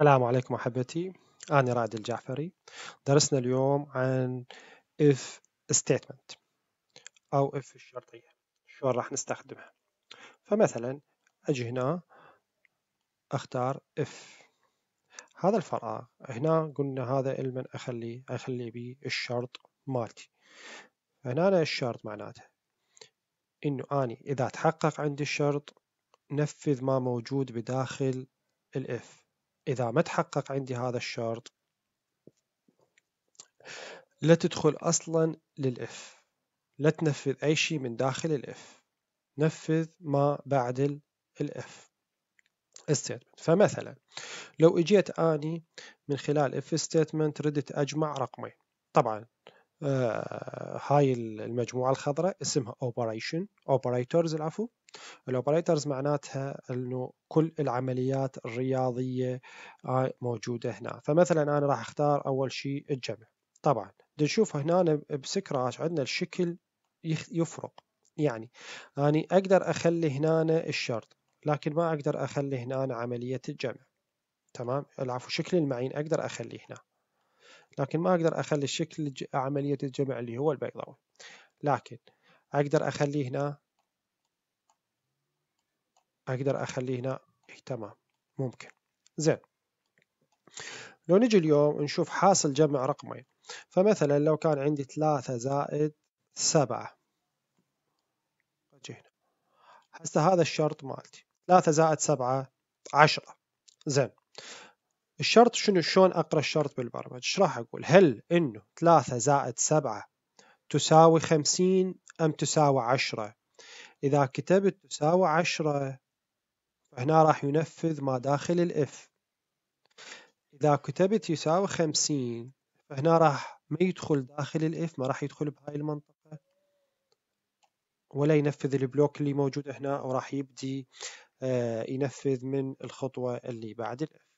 السلام عليكم أحبتي أنا رائد الجعفري درسنا اليوم عن if statement أو if الشرطية شلون راح نستخدمها فمثلا أجي هنا أختار if هذا الفراغ هنا قلنا هذا المن أخلي أخلي به الشرط مالتي فهنا أنا الشرط معناته إنه أني إذا تحقق عندي الشرط نفذ ما موجود بداخل الإف إذا ما تحقق عندي هذا الشرط لا تدخل أصلا للإف لا تنفذ أي شيء من داخل الإف نفذ ما بعد الإف statement فمثلا لو اجيت اني من خلال if statement ردت اجمع رقمين طبعا آه، هاي المجموعة الخضراء اسمها اوبريشن اوبريتورز العفو الاوبريتورز معناتها انه كل العمليات الرياضية موجودة هنا فمثلا انا راح اختار اول شيء الجمع طبعا نشوف هنا بسكراش عندنا الشكل يفرق يعني أنا أقدر أخلي هنا الشرط لكن ما أقدر أخلي هنا عملية الجمع تمام العفو شكل المعين أقدر أخليه هنا لكن ما أقدر أخلي الشكل عملية الجمع اللي هو البيضاوي لكن أقدر أخليه هنا أقدر أخليه هنا إيه تمام ممكن زين لو نجي اليوم نشوف حاصل جمع رقمين فمثلا لو كان عندي 3 زائد 7 هنا هسه هذا الشرط مالتي 3 زائد 7 10 زين الشرط شنو شلون اقرا الشرط بالبرمجه ايش راح اقول هل انه 3 زائد 7 تساوي 50 ام تساوي 10 اذا كتبت تساوي 10 فهنا راح ينفذ ما داخل الاف اذا كتبت يساوي 50 فهنا راح ما يدخل داخل الاف ما راح يدخل بهاي المنطقه ولا ينفذ البلوك اللي موجود هنا وراح يبدي آه، ينفذ من الخطوه اللي بعد الاف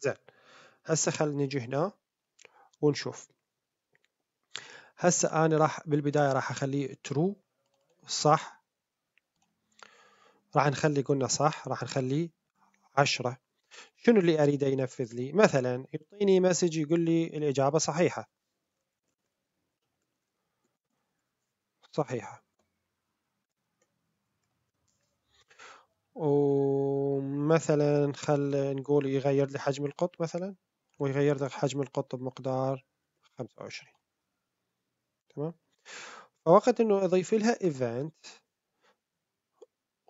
زين هسه خلينا نجي هنا ونشوف هسه انا راح بالبدايه راح اخليه ترو صح راح نخلي قلنا صح راح نخليه عشرة شنو اللي اريده ينفذ لي مثلا يعطيني مسج يقول لي الاجابه صحيحه صحيحه ومثلا خل نقول يغير لي حجم القط مثلا ويغير لك حجم القط بمقدار 25 تمام فوقت انه اضيف لها ايفنت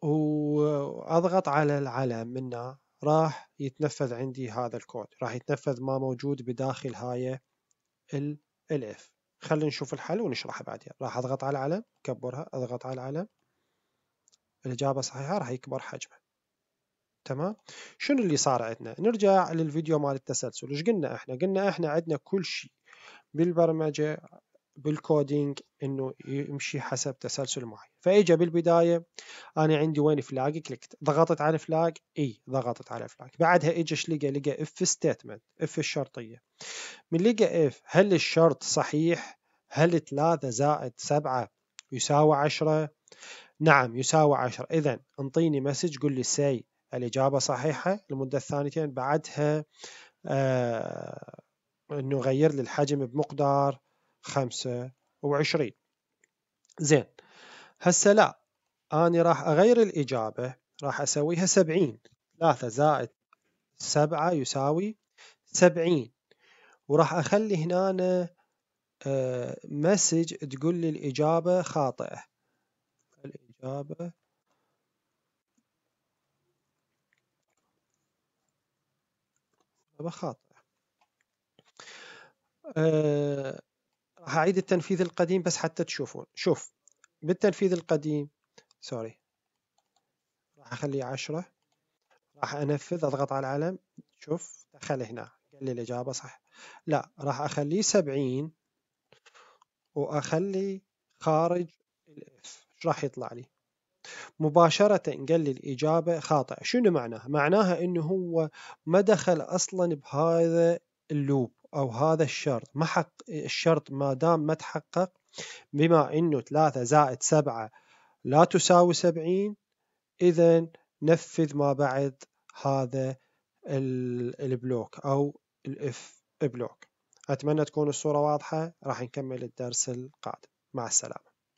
واضغط على العلم منها راح يتنفذ عندي هذا الكود راح يتنفذ ما موجود بداخل هاي الالف خلينا نشوف الحل ونشرحه بعدين راح اضغط على العلم كبرها اضغط على العلم الإجابة صحيحة راح يكبر حجمه تمام شنو اللي صار عندنا نرجع للفيديو مال التسلسل ايش قلنا احنا قلنا احنا عندنا كل شيء بالبرمجة بالكودينج انه يمشي حسب تسلسل معين فاجا بالبدايه انا عندي وين فلاج كليكت ضغطت على فلاج اي ضغطت على فلاج بعدها اجى ايش لقى لقى اف ستيتمنت اف الشرطيه من لقى اف هل الشرط صحيح هل 3 زائد 7 يساوي 10 نعم يساوي عشر إذا انطيني مسج قل لي سي الإجابة صحيحة لمدة ثانيتين بعدها آه انه غير لي الحجم بمقدار خمسة وعشرين زين هسه لا أنا راح أغير الإجابة راح أسويها سبعين ثلاثة زائد سبعة يساوي سبعين وراح أخلي هنا آه، مسج تقول لي الإجابة خاطئة الكتابة خاطئة أه راح أعيد التنفيذ القديم بس حتى تشوفون شوف بالتنفيذ القديم سوري راح أخليه عشرة راح أنفذ أضغط على العلم شوف دخل هنا قال لي الإجابة صح لا راح أخليه سبعين وأخلي خارج الاف ايش راح يطلع لي مباشرة قال لي الإجابة خاطئة شنو معناها؟ معناها أنه هو ما دخل أصلا بهذا اللوب أو هذا الشرط ما حق الشرط ما دام ما تحقق بما أنه 3 زائد 7 لا تساوي 70 إذا نفذ ما بعد هذا البلوك أو الاف بلوك أتمنى تكون الصورة واضحة راح نكمل الدرس القادم مع السلامة